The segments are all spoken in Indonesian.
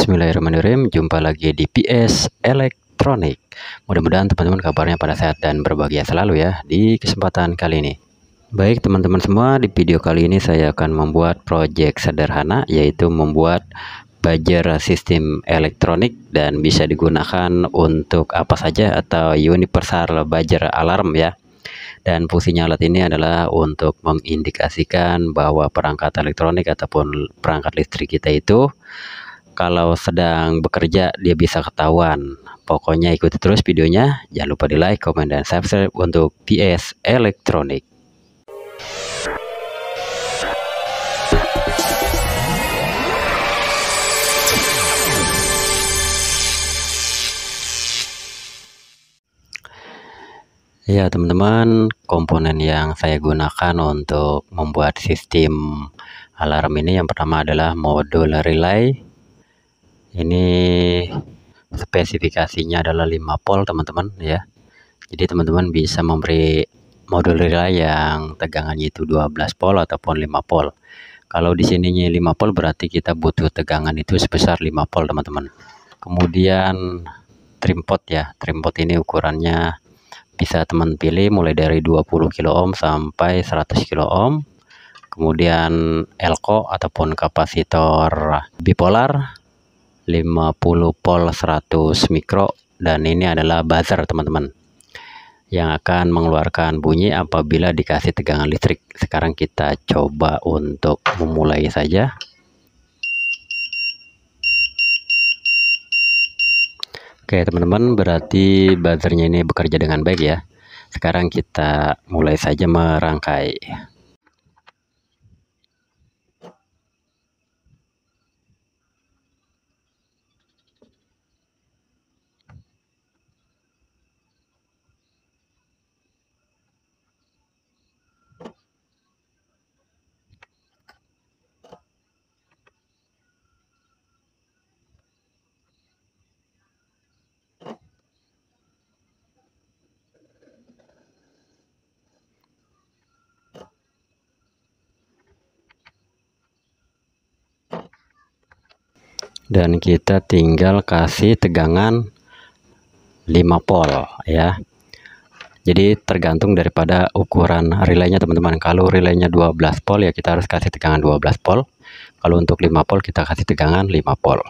Bismillahirrahmanirrahim. Jumpa lagi di PS Elektronik. Mudah-mudahan teman-teman kabarnya pada sehat dan berbahagia selalu ya di kesempatan kali ini. Baik teman-teman semua, di video kali ini saya akan membuat proyek sederhana yaitu membuat budget sistem elektronik dan bisa digunakan untuk apa saja atau universal budget alarm ya dan fungsinya alat ini adalah untuk mengindikasikan bahwa perangkat elektronik ataupun perangkat listrik kita itu kalau sedang bekerja dia bisa ketahuan. Pokoknya ikuti terus videonya. Jangan lupa di like, komen, dan subscribe untuk PS Elektronik. Ya teman-teman, komponen yang saya gunakan untuk membuat sistem alarm ini yang pertama adalah modul relay ini spesifikasinya adalah 5 volt teman-teman ya jadi teman-teman bisa memberi modul relay yang tegangannya itu 12 volt ataupun 5 volt. kalau di sininya 5 volt berarti kita butuh tegangan itu sebesar 5 volt teman-teman kemudian trim pot ya trim pot ini ukurannya bisa teman pilih mulai dari 20 kilo ohm sampai 100 kilo ohm kemudian elko ataupun kapasitor bipolar 50 pol 100 mikro dan ini adalah buzzer teman-teman yang akan mengeluarkan bunyi apabila dikasih tegangan listrik sekarang kita coba untuk memulai saja oke teman-teman berarti buzzernya ini bekerja dengan baik ya sekarang kita mulai saja merangkai dan kita tinggal kasih tegangan 5 volt ya jadi tergantung daripada ukuran relaynya teman-teman kalau relaynya 12 volt ya kita harus kasih tegangan 12 volt kalau untuk 5 volt kita kasih tegangan 5 volt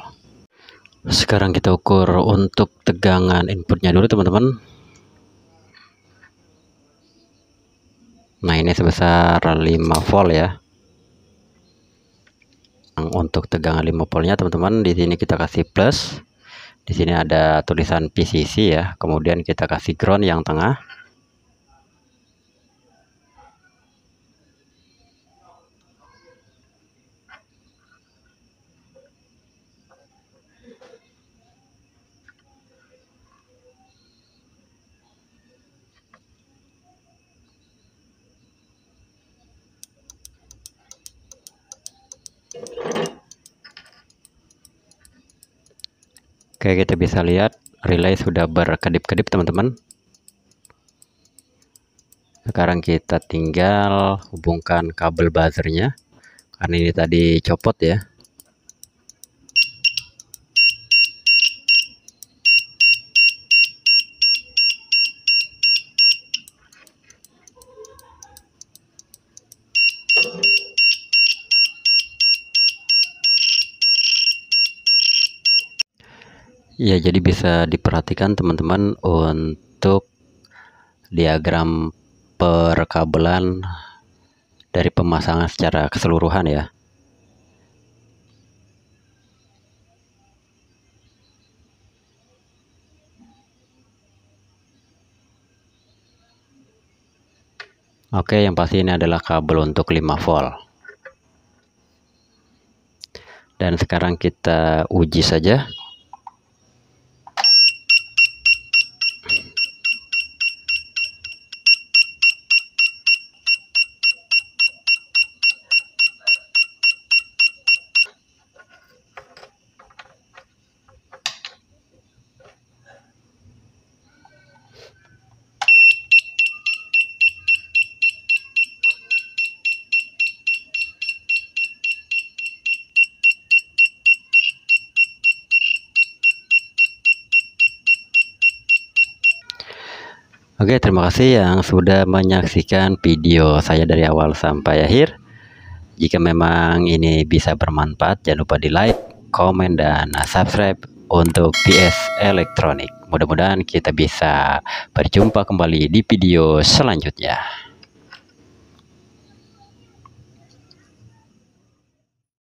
sekarang kita ukur untuk tegangan inputnya dulu teman-teman nah ini sebesar 5 volt ya untuk tegangan 5 voltnya teman-teman di sini kita kasih plus di sini ada tulisan PCC ya kemudian kita kasih ground yang tengah Oke, kita bisa lihat relay sudah berkedip-kedip teman-teman. Sekarang kita tinggal hubungkan kabel buzzernya. Karena ini tadi copot ya. Ya, jadi bisa diperhatikan teman-teman untuk diagram perkabelan dari pemasangan secara keseluruhan ya. Oke, yang pasti ini adalah kabel untuk 5 volt. Dan sekarang kita uji saja Oke, terima kasih yang sudah menyaksikan video saya dari awal sampai akhir. Jika memang ini bisa bermanfaat, jangan lupa di like, komen, dan subscribe untuk PS Elektronik. Mudah-mudahan kita bisa berjumpa kembali di video selanjutnya.